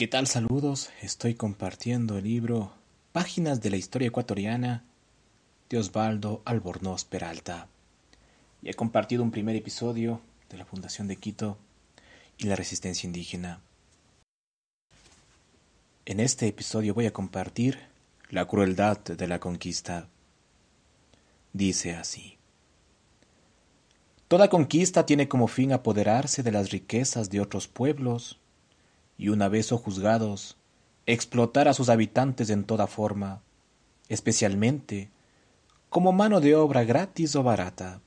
¿Qué tal? Saludos. Estoy compartiendo el libro Páginas de la Historia Ecuatoriana de Osvaldo Albornoz Peralta. Y he compartido un primer episodio de la Fundación de Quito y la Resistencia Indígena. En este episodio voy a compartir la crueldad de la conquista. Dice así. Toda conquista tiene como fin apoderarse de las riquezas de otros pueblos y una vez sojuzgados, explotar a sus habitantes en toda forma, especialmente como mano de obra gratis o barata.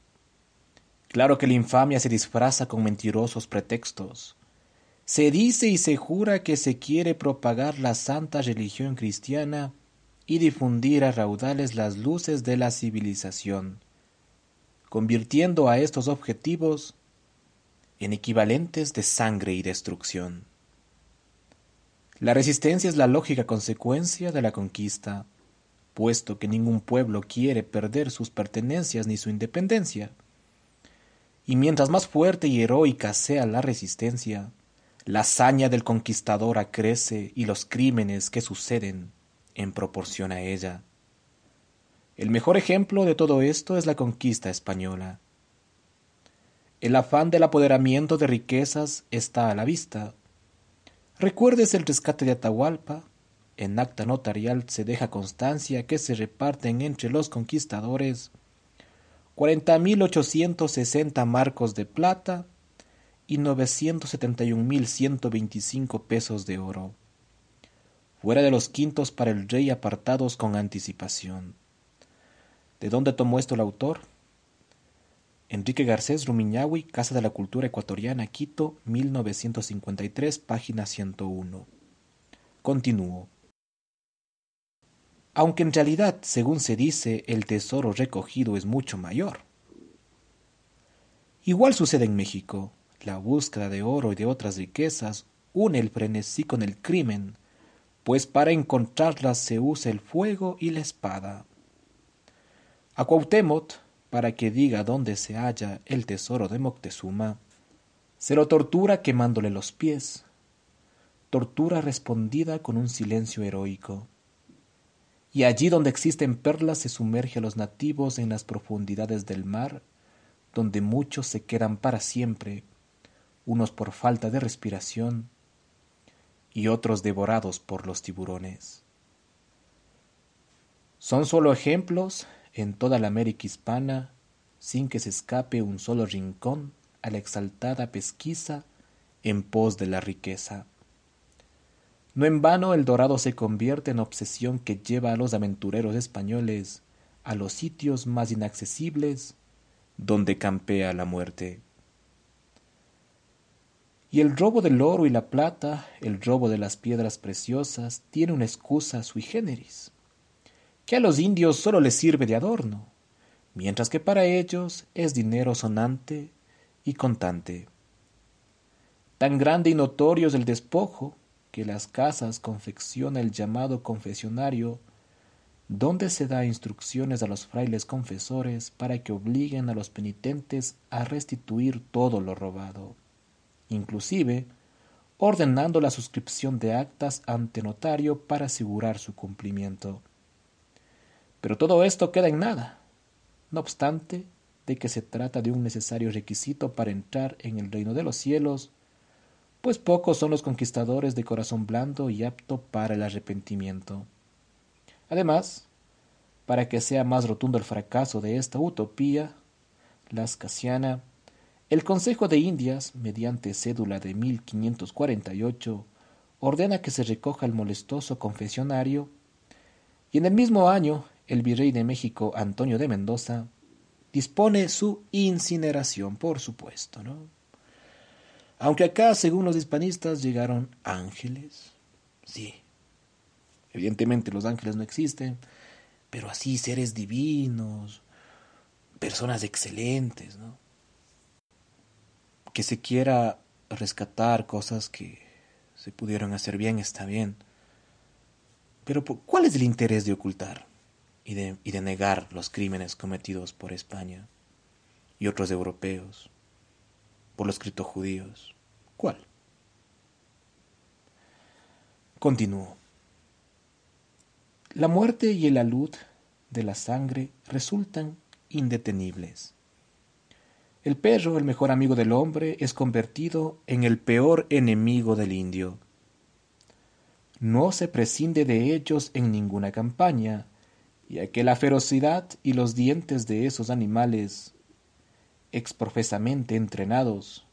Claro que la infamia se disfraza con mentirosos pretextos. Se dice y se jura que se quiere propagar la santa religión cristiana y difundir a raudales las luces de la civilización, convirtiendo a estos objetivos en equivalentes de sangre y destrucción. La resistencia es la lógica consecuencia de la conquista, puesto que ningún pueblo quiere perder sus pertenencias ni su independencia. Y mientras más fuerte y heroica sea la resistencia, la hazaña del conquistador acrece y los crímenes que suceden en proporción a ella. El mejor ejemplo de todo esto es la conquista española. El afán del apoderamiento de riquezas está a la vista, Recuerdes el rescate de Atahualpa. En acta notarial se deja constancia que se reparten entre los conquistadores cuarenta mil ochocientos sesenta marcos de plata y novecientos y mil ciento 971.125 pesos de oro, fuera de los quintos para el rey apartados con anticipación. ¿De dónde tomó esto el autor? Enrique Garcés Rumiñahui, Casa de la Cultura Ecuatoriana, Quito, 1953, página 101. Continúo. Aunque en realidad, según se dice, el tesoro recogido es mucho mayor. Igual sucede en México. La búsqueda de oro y de otras riquezas une el frenesí con el crimen, pues para encontrarlas se usa el fuego y la espada. A Cuauhtémoc, para que diga dónde se halla el tesoro de Moctezuma, se lo tortura quemándole los pies, tortura respondida con un silencio heroico. Y allí donde existen perlas se sumerge a los nativos en las profundidades del mar, donde muchos se quedan para siempre, unos por falta de respiración y otros devorados por los tiburones. Son solo ejemplos en toda la América hispana, sin que se escape un solo rincón a la exaltada pesquisa en pos de la riqueza. No en vano el dorado se convierte en obsesión que lleva a los aventureros españoles a los sitios más inaccesibles donde campea la muerte. Y el robo del oro y la plata, el robo de las piedras preciosas, tiene una excusa sui generis que a los indios solo les sirve de adorno, mientras que para ellos es dinero sonante y contante. Tan grande y notorio es el despojo que las casas confecciona el llamado confesionario, donde se da instrucciones a los frailes confesores para que obliguen a los penitentes a restituir todo lo robado, inclusive ordenando la suscripción de actas ante notario para asegurar su cumplimiento. Pero todo esto queda en nada, no obstante de que se trata de un necesario requisito para entrar en el reino de los cielos, pues pocos son los conquistadores de corazón blando y apto para el arrepentimiento. Además, para que sea más rotundo el fracaso de esta utopía, las casiana, el Consejo de Indias, mediante cédula de 1548, ordena que se recoja el molestoso confesionario y en el mismo año el virrey de México, Antonio de Mendoza, dispone su incineración, por supuesto, ¿no? Aunque acá, según los hispanistas, llegaron ángeles. Sí. Evidentemente los ángeles no existen, pero así seres divinos, personas excelentes, ¿no? Que se quiera rescatar cosas que se pudieron hacer bien está bien. Pero ¿cuál es el interés de ocultar? y de, negar los crímenes cometidos por España y otros europeos, por los judíos ¿Cuál? Continúo. La muerte y el alud de la sangre resultan indetenibles. El perro, el mejor amigo del hombre, es convertido en el peor enemigo del indio. No se prescinde de ellos en ninguna campaña, ya que la ferocidad y los dientes de esos animales, exprofesamente entrenados,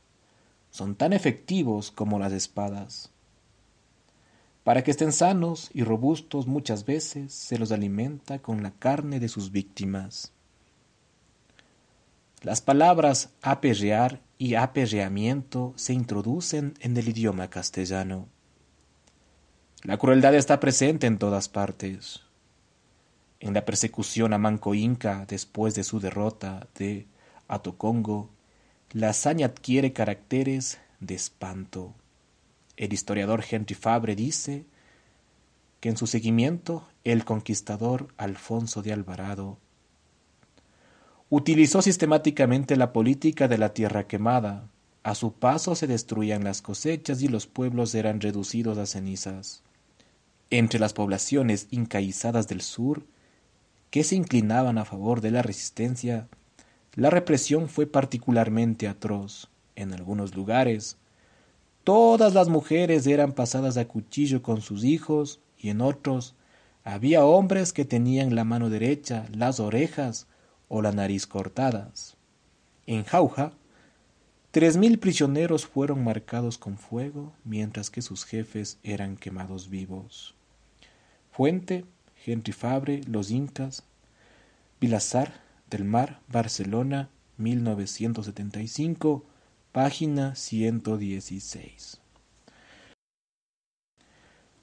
son tan efectivos como las espadas. Para que estén sanos y robustos muchas veces se los alimenta con la carne de sus víctimas. Las palabras aperrear y aperreamiento se introducen en el idioma castellano. La crueldad está presente en todas partes en la persecución a Manco Inca después de su derrota de Atocongo, la hazaña adquiere caracteres de espanto. El historiador Henry Fabre dice que en su seguimiento el conquistador Alfonso de Alvarado utilizó sistemáticamente la política de la tierra quemada. A su paso se destruían las cosechas y los pueblos eran reducidos a cenizas. Entre las poblaciones incaizadas del sur, que se inclinaban a favor de la resistencia, la represión fue particularmente atroz. En algunos lugares, todas las mujeres eran pasadas a cuchillo con sus hijos y en otros había hombres que tenían la mano derecha, las orejas o la nariz cortadas. En Jauja, tres mil prisioneros fueron marcados con fuego, mientras que sus jefes eran quemados vivos. Fuente Henry Fabre, Los Incas, Vilazar del Mar, Barcelona, 1975, página 116.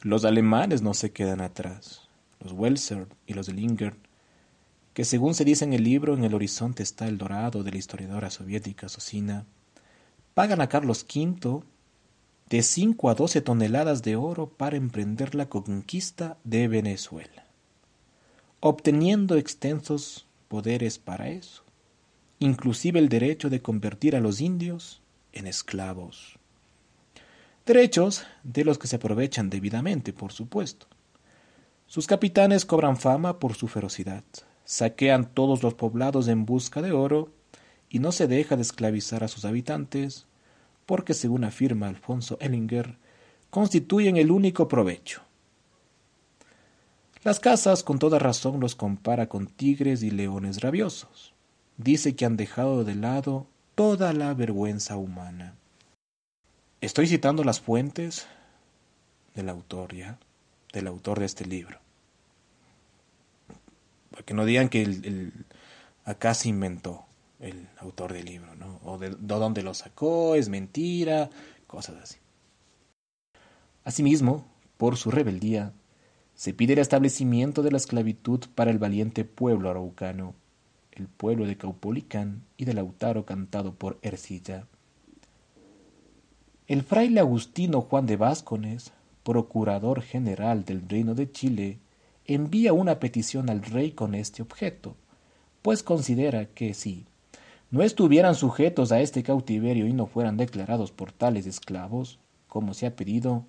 Los alemanes no se quedan atrás, los Welser y los Linger, que según se dice en el libro En el horizonte está el dorado de la historiadora soviética Socina, pagan a Carlos V de 5 a 12 toneladas de oro para emprender la conquista de Venezuela obteniendo extensos poderes para eso, inclusive el derecho de convertir a los indios en esclavos. Derechos de los que se aprovechan debidamente, por supuesto. Sus capitanes cobran fama por su ferocidad, saquean todos los poblados en busca de oro y no se deja de esclavizar a sus habitantes porque, según afirma Alfonso Ellinger, constituyen el único provecho, las casas con toda razón los compara con tigres y leones rabiosos. Dice que han dejado de lado toda la vergüenza humana. Estoy citando las fuentes del autor, ¿ya? Del autor de este libro. Para que no digan que el, acá se inventó el autor del libro, ¿no? O de dónde lo sacó, es mentira, cosas así. Asimismo, por su rebeldía, se pide el establecimiento de la esclavitud para el valiente pueblo araucano, el pueblo de Caupolicán y del Lautaro cantado por Ercilla. El fraile agustino Juan de Váscones, procurador general del Reino de Chile, envía una petición al rey con este objeto, pues considera que si no estuvieran sujetos a este cautiverio y no fueran declarados por tales esclavos, como se ha pedido,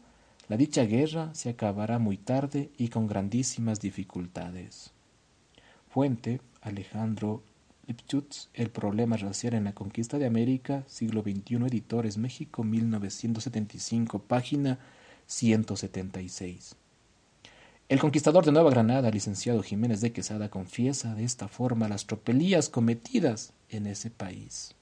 la dicha guerra se acabará muy tarde y con grandísimas dificultades. Fuente, Alejandro Lipschutz, El problema racial en la conquista de América, siglo XXI, Editores México, 1975, página 176. El conquistador de Nueva Granada, licenciado Jiménez de Quesada, confiesa de esta forma las tropelías cometidas en ese país.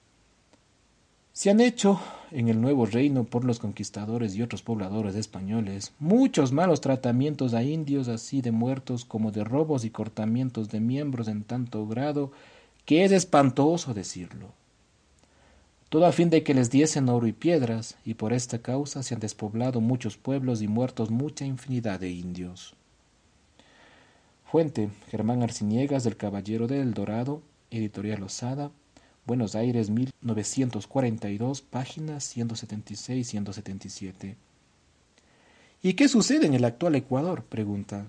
Se han hecho en el nuevo reino por los conquistadores y otros pobladores españoles muchos malos tratamientos a indios así de muertos como de robos y cortamientos de miembros en tanto grado que es espantoso decirlo. Todo a fin de que les diesen oro y piedras, y por esta causa se han despoblado muchos pueblos y muertos mucha infinidad de indios. Fuente Germán Arciniegas del Caballero del Dorado, Editorial Osada, Buenos Aires 1942, páginas 176 y 177. ¿Y qué sucede en el actual Ecuador? pregunta.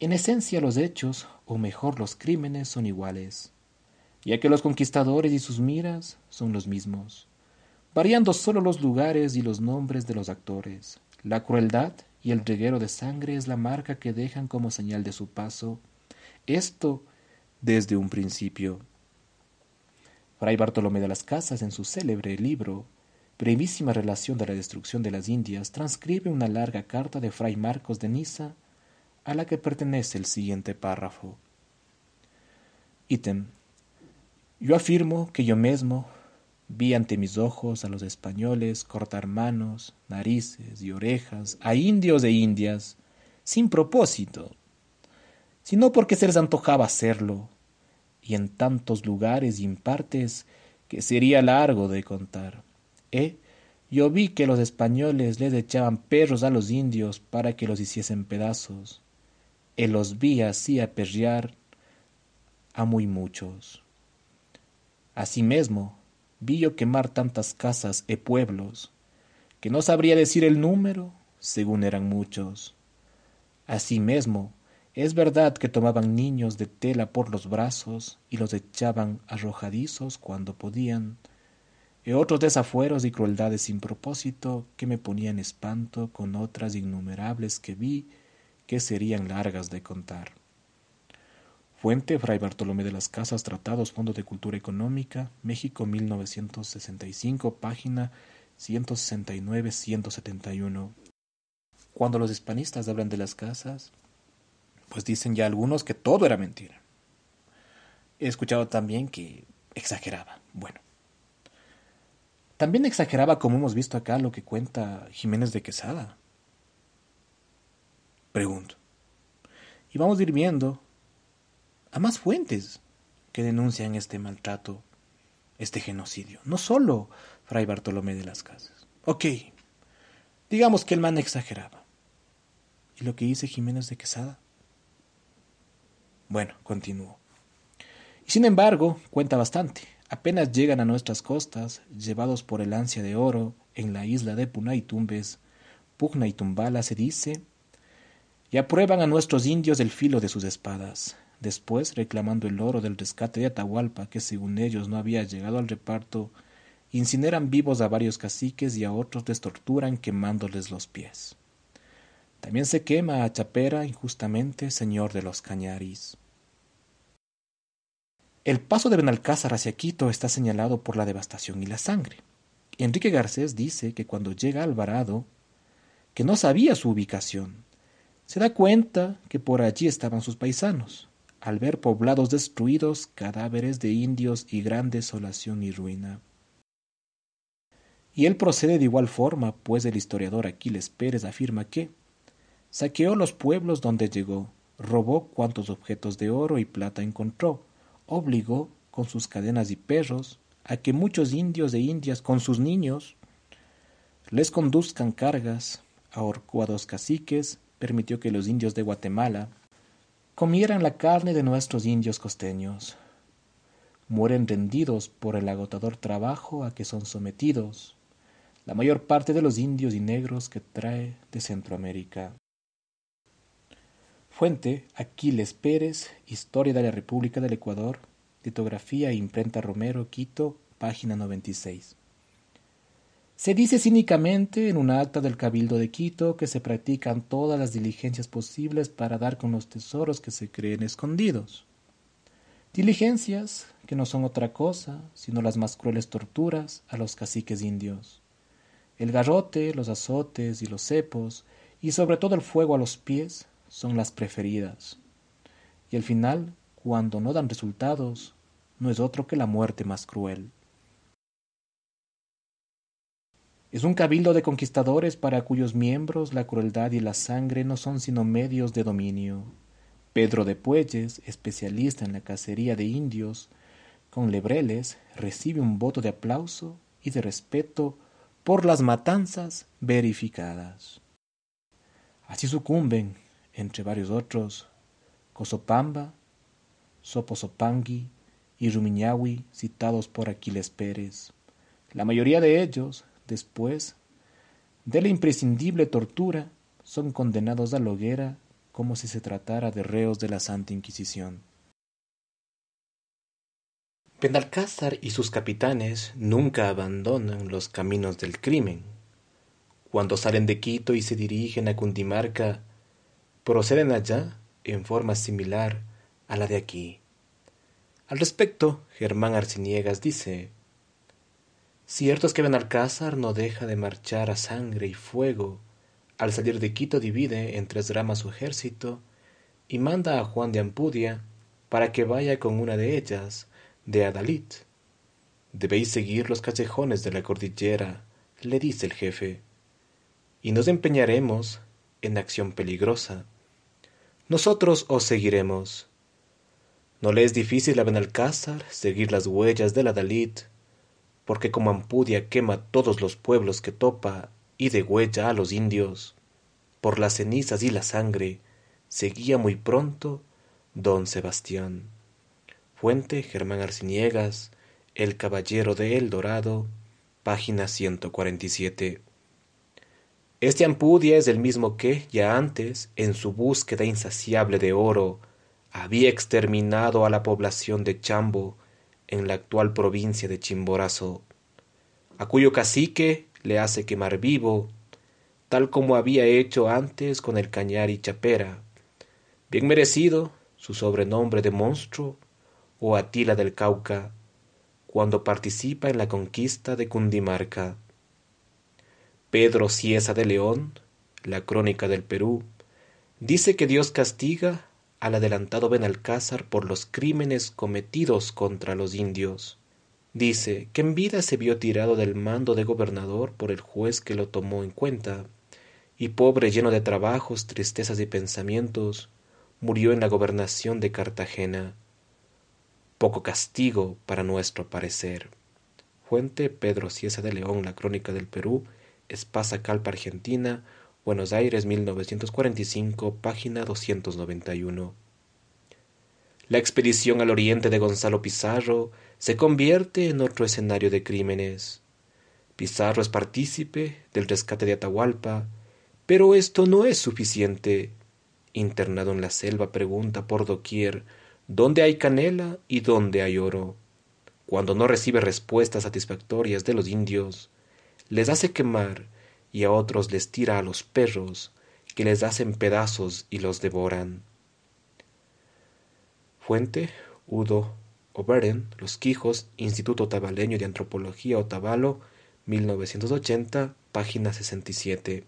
En esencia los hechos, o mejor los crímenes, son iguales, ya que los conquistadores y sus miras son los mismos, variando solo los lugares y los nombres de los actores. La crueldad y el reguero de sangre es la marca que dejan como señal de su paso, esto desde un principio. Fray Bartolomé de las Casas, en su célebre libro Brevísima relación de la destrucción de las Indias, transcribe una larga carta de Fray Marcos de Niza, a la que pertenece el siguiente párrafo. Ítem. Yo afirmo que yo mismo vi ante mis ojos a los españoles cortar manos, narices y orejas a indios e indias sin propósito, sino porque se les antojaba hacerlo y en tantos lugares y en partes que sería largo de contar. ¿Eh? Yo vi que los españoles les echaban perros a los indios para que los hiciesen pedazos. y los vi así aperrear a muy muchos. Asimismo, vi yo quemar tantas casas e pueblos, que no sabría decir el número, según eran muchos. Asimismo, es verdad que tomaban niños de tela por los brazos y los echaban arrojadizos cuando podían, y e otros desafueros y crueldades sin propósito que me ponían espanto con otras innumerables que vi que serían largas de contar. Fuente Fray Bartolomé de las Casas, Tratados, Fondo de Cultura Económica, México 1965, página 169-171. Cuando los hispanistas hablan de las casas, pues dicen ya algunos que todo era mentira. He escuchado también que exageraba. Bueno. También exageraba, como hemos visto acá, lo que cuenta Jiménez de Quesada. Pregunto. Y vamos a ir viendo a más fuentes que denuncian este maltrato, este genocidio. No solo Fray Bartolomé de las Casas. Ok, digamos que el man exageraba. ¿Y lo que dice Jiménez de Quesada? Bueno, continuó. Y sin embargo, cuenta bastante. Apenas llegan a nuestras costas, llevados por el ansia de oro, en la isla de Puna y Tumbes, Pugna y Tumbala se dice, y aprueban a nuestros indios el filo de sus espadas. Después, reclamando el oro del rescate de Atahualpa, que según ellos no había llegado al reparto, incineran vivos a varios caciques y a otros les torturan quemándoles los pies. También se quema a Chapera injustamente, señor de los Cañaris. El paso de Benalcázar hacia Quito está señalado por la devastación y la sangre. Enrique Garcés dice que cuando llega Alvarado, que no sabía su ubicación, se da cuenta que por allí estaban sus paisanos, al ver poblados destruidos, cadáveres de indios y gran desolación y ruina. Y él procede de igual forma, pues el historiador Aquiles Pérez afirma que, Saqueó los pueblos donde llegó, robó cuantos objetos de oro y plata encontró, obligó, con sus cadenas y perros, a que muchos indios e indias con sus niños les conduzcan cargas, ahorcó a dos caciques, permitió que los indios de Guatemala comieran la carne de nuestros indios costeños. Mueren rendidos por el agotador trabajo a que son sometidos la mayor parte de los indios y negros que trae de Centroamérica. Fuente: Aquiles Pérez, Historia de la República del Ecuador, Litografía e Imprenta Romero, Quito, página 96. Se dice cínicamente en un acta del Cabildo de Quito que se practican todas las diligencias posibles para dar con los tesoros que se creen escondidos. Diligencias que no son otra cosa sino las más crueles torturas a los caciques indios. El garrote, los azotes y los cepos, y sobre todo el fuego a los pies, son las preferidas. Y al final, cuando no dan resultados, no es otro que la muerte más cruel. Es un cabildo de conquistadores para cuyos miembros la crueldad y la sangre no son sino medios de dominio. Pedro de Puelles, especialista en la cacería de indios, con lebreles, recibe un voto de aplauso y de respeto por las matanzas verificadas. Así sucumben, entre varios otros, Cosopamba, Soposopangui y Rumiñahui, citados por Aquiles Pérez. La mayoría de ellos, después de la imprescindible tortura, son condenados a la hoguera como si se tratara de reos de la Santa Inquisición. Benalcázar y sus capitanes nunca abandonan los caminos del crimen. Cuando salen de Quito y se dirigen a Cundimarca, proceden allá en forma similar a la de aquí. Al respecto, Germán Arciniegas dice Cierto es que Benalcázar no deja de marchar a sangre y fuego. Al salir de Quito divide en tres ramas su ejército y manda a Juan de Ampudia para que vaya con una de ellas, de Adalit. Debéis seguir los callejones de la cordillera, le dice el jefe, y nos empeñaremos en acción peligrosa nosotros os seguiremos. No le es difícil a Benalcázar seguir las huellas de la Dalit, porque como Ampudia quema todos los pueblos que topa y de huella a los indios, por las cenizas y la sangre, seguía muy pronto don Sebastián. Fuente Germán Arciniegas, El Caballero de El Dorado, página 147. Este Ampudia es el mismo que, ya antes, en su búsqueda insaciable de oro, había exterminado a la población de Chambo, en la actual provincia de Chimborazo, a cuyo cacique le hace quemar vivo, tal como había hecho antes con el cañar y chapera. Bien merecido su sobrenombre de monstruo o Atila del Cauca, cuando participa en la conquista de Cundimarca. Pedro Cieza de León, la Crónica del Perú, dice que Dios castiga al adelantado Benalcázar por los crímenes cometidos contra los indios. Dice que en vida se vio tirado del mando de gobernador por el juez que lo tomó en cuenta, y pobre lleno de trabajos, tristezas y pensamientos, murió en la gobernación de Cartagena. Poco castigo para nuestro parecer. Fuente Pedro Cieza de León, La Crónica del Perú, Espasa Calpa Argentina, Buenos Aires 1945, página 291. La expedición al oriente de Gonzalo Pizarro se convierte en otro escenario de crímenes. Pizarro es partícipe del rescate de Atahualpa, pero esto no es suficiente. Internado en la selva pregunta por doquier dónde hay canela y dónde hay oro. Cuando no recibe respuestas satisfactorias de los indios, les hace quemar y a otros les tira a los perros, que les hacen pedazos y los devoran. Fuente, Udo Oberen, Los Quijos, Instituto Tabaleño de Antropología Otavalo, 1980, página 67.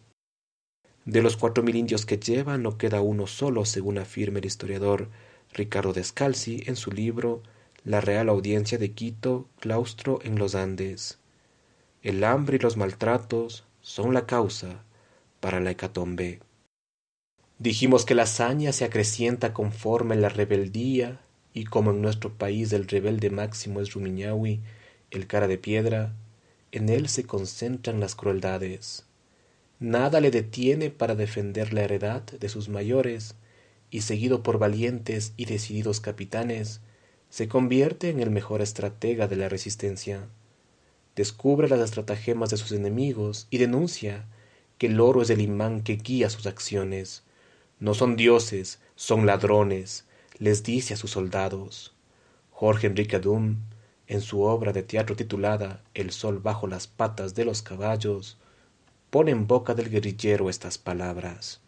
De los cuatro mil indios que lleva, no queda uno solo, según afirma el historiador Ricardo Descalzi en su libro La Real Audiencia de Quito, Claustro en los Andes el hambre y los maltratos son la causa para la hecatombe. Dijimos que la hazaña se acrecienta conforme la rebeldía y como en nuestro país el rebelde máximo es Rumiñahui, el cara de piedra, en él se concentran las crueldades. Nada le detiene para defender la heredad de sus mayores, y seguido por valientes y decididos capitanes, se convierte en el mejor estratega de la resistencia descubre las estratagemas de sus enemigos y denuncia que el oro es el imán que guía sus acciones. No son dioses, son ladrones, les dice a sus soldados. Jorge Enrique Adum, en su obra de teatro titulada El sol bajo las patas de los caballos, pone en boca del guerrillero estas palabras.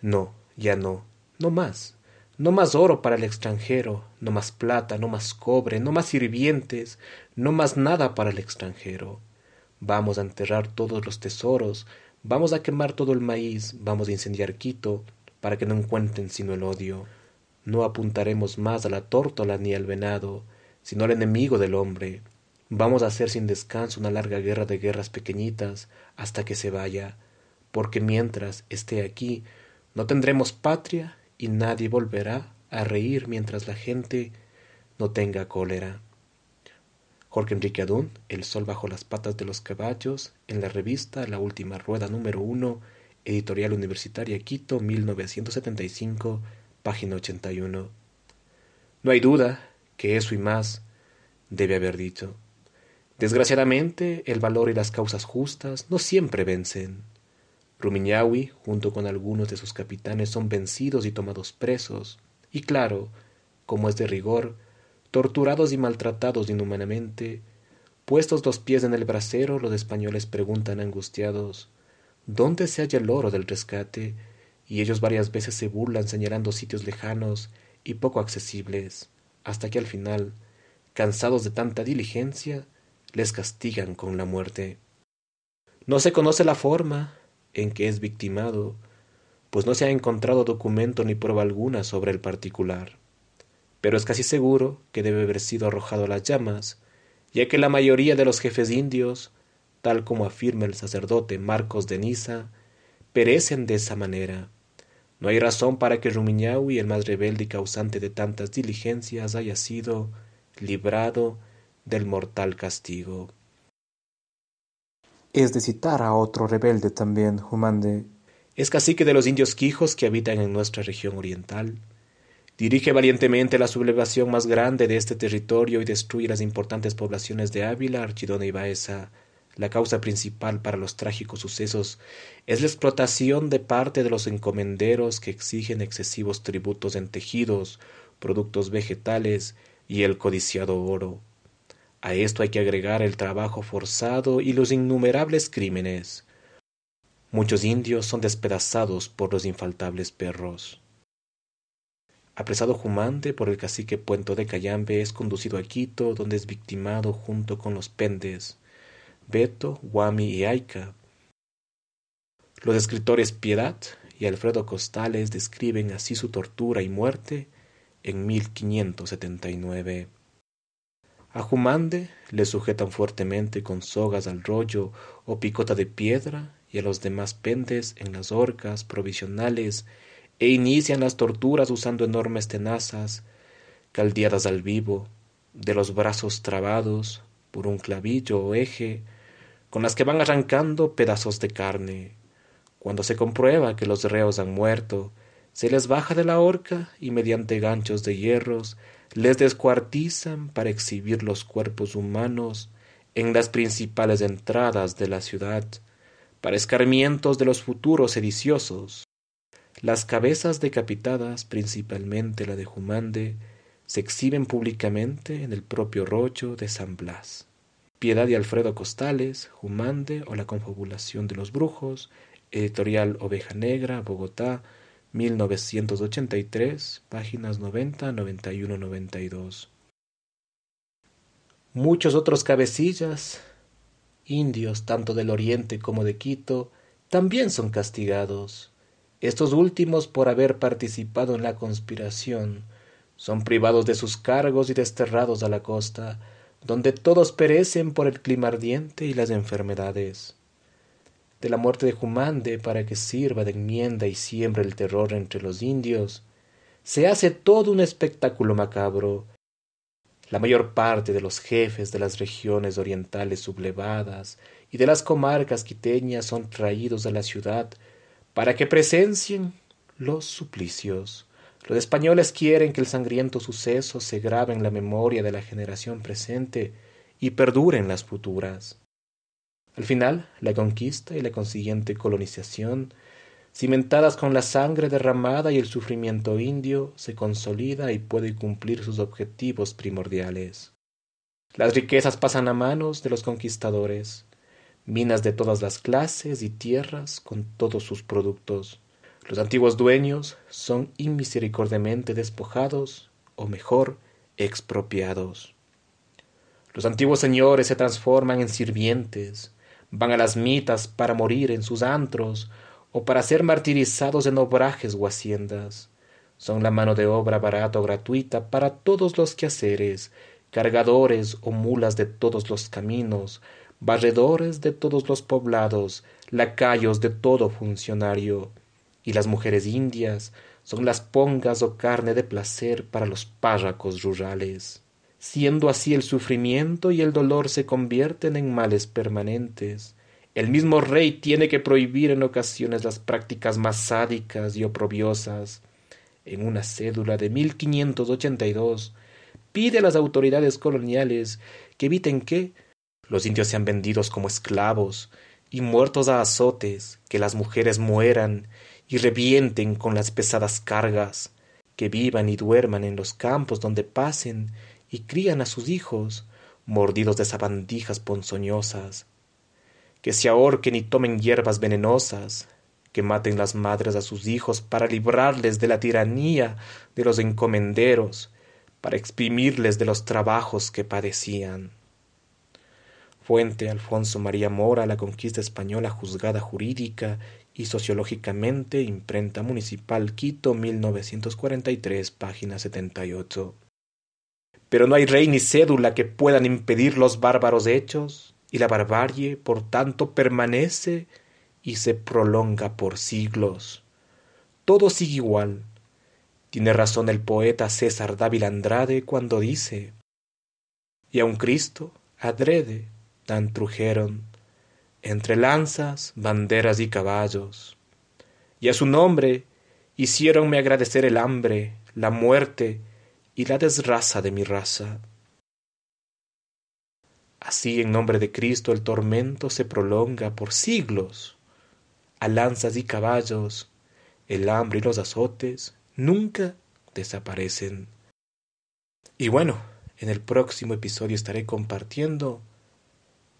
No, ya no, no más, no más oro para el extranjero, no más plata, no más cobre, no más sirvientes, no más nada para el extranjero. Vamos a enterrar todos los tesoros, vamos a quemar todo el maíz, vamos a incendiar Quito, para que no encuentren sino el odio. No apuntaremos más a la tórtola ni al venado, sino al enemigo del hombre. Vamos a hacer sin descanso una larga guerra de guerras pequeñitas hasta que se vaya, porque mientras esté aquí no tendremos patria y nadie volverá a reír mientras la gente no tenga cólera. Jorge Enrique Adún, El sol bajo las patas de los caballos, en la revista La Última Rueda número 1, Editorial Universitaria Quito, 1975, página 81. No hay duda que eso y más debe haber dicho. Desgraciadamente, el valor y las causas justas no siempre vencen. Rumiñahui, junto con algunos de sus capitanes, son vencidos y tomados presos, y claro, como es de rigor, torturados y maltratados inhumanamente, puestos los pies en el brasero, los españoles preguntan angustiados dónde se halla el oro del rescate, y ellos varias veces se burlan señalando sitios lejanos y poco accesibles, hasta que al final, cansados de tanta diligencia, les castigan con la muerte. No se conoce la forma en que es victimado, pues no se ha encontrado documento ni prueba alguna sobre el particular pero es casi seguro que debe haber sido arrojado a las llamas, ya que la mayoría de los jefes indios, tal como afirma el sacerdote Marcos de Niza, perecen de esa manera. No hay razón para que Rumiñahui, el más rebelde y causante de tantas diligencias, haya sido librado del mortal castigo. Es de citar a otro rebelde también, Humande. Es casi que de los indios quijos que habitan en nuestra región oriental. Dirige valientemente la sublevación más grande de este territorio y destruye las importantes poblaciones de Ávila, Archidona y Baeza. La causa principal para los trágicos sucesos es la explotación de parte de los encomenderos que exigen excesivos tributos en tejidos, productos vegetales y el codiciado oro. A esto hay que agregar el trabajo forzado y los innumerables crímenes. Muchos indios son despedazados por los infaltables perros. Apresado Jumande por el cacique Puento de Cayambe, es conducido a Quito, donde es victimado junto con los pendes Beto, Guami y Aica. Los escritores Piedad y Alfredo Costales describen así su tortura y muerte en 1579. A Jumande le sujetan fuertemente con sogas al rollo o picota de piedra y a los demás pendes en las horcas provisionales e inician las torturas usando enormes tenazas, caldeadas al vivo, de los brazos trabados por un clavillo o eje, con las que van arrancando pedazos de carne. Cuando se comprueba que los reos han muerto, se les baja de la horca y mediante ganchos de hierros les descuartizan para exhibir los cuerpos humanos en las principales entradas de la ciudad, para escarmientos de los futuros sediciosos. Las cabezas decapitadas, principalmente la de Jumande, se exhiben públicamente en el propio rocho de San Blas. Piedad y Alfredo Costales, Jumande o la confabulación de los brujos, editorial Oveja Negra, Bogotá, 1983, páginas 90, 91, 92. Muchos otros cabecillas, indios tanto del oriente como de Quito, también son castigados. Estos últimos, por haber participado en la conspiración, son privados de sus cargos y desterrados a la costa, donde todos perecen por el clima ardiente y las enfermedades. De la muerte de Jumande para que sirva de enmienda y siembre el terror entre los indios, se hace todo un espectáculo macabro. La mayor parte de los jefes de las regiones orientales sublevadas y de las comarcas quiteñas son traídos a la ciudad para que presencien los suplicios. Los españoles quieren que el sangriento suceso se grabe en la memoria de la generación presente y perdure en las futuras. Al final, la conquista y la consiguiente colonización, cimentadas con la sangre derramada y el sufrimiento indio, se consolida y puede cumplir sus objetivos primordiales. Las riquezas pasan a manos de los conquistadores, minas de todas las clases y tierras con todos sus productos. Los antiguos dueños son inmisericordiamente despojados, o mejor, expropiados. Los antiguos señores se transforman en sirvientes, van a las mitas para morir en sus antros o para ser martirizados en obrajes o haciendas. Son la mano de obra barata o gratuita para todos los quehaceres, cargadores o mulas de todos los caminos, barredores de todos los poblados, lacayos de todo funcionario. Y las mujeres indias son las pongas o carne de placer para los párracos rurales. Siendo así el sufrimiento y el dolor se convierten en males permanentes. El mismo rey tiene que prohibir en ocasiones las prácticas más sádicas y oprobiosas. En una cédula de 1582 pide a las autoridades coloniales que eviten que, los indios sean vendidos como esclavos y muertos a azotes, que las mujeres mueran y revienten con las pesadas cargas, que vivan y duerman en los campos donde pasen y crían a sus hijos, mordidos de sabandijas ponzoñosas, que se ahorquen y tomen hierbas venenosas, que maten las madres a sus hijos para librarles de la tiranía de los encomenderos, para exprimirles de los trabajos que padecían. Fuente Alfonso María Mora, La Conquista Española, Juzgada Jurídica y Sociológicamente, Imprenta Municipal, Quito, 1943, página 78. Pero no hay rey ni cédula que puedan impedir los bárbaros hechos, y la barbarie, por tanto, permanece y se prolonga por siglos. Todo sigue igual. Tiene razón el poeta César Dávila Andrade cuando dice: Y a Cristo, adrede, tan trujeron entre lanzas, banderas y caballos. Y a su nombre hiciéronme agradecer el hambre, la muerte y la desraza de mi raza. Así en nombre de Cristo el tormento se prolonga por siglos. A lanzas y caballos, el hambre y los azotes nunca desaparecen. Y bueno, en el próximo episodio estaré compartiendo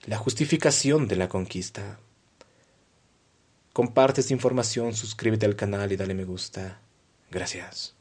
la justificación de la conquista. Comparte esta información, suscríbete al canal y dale me gusta. Gracias.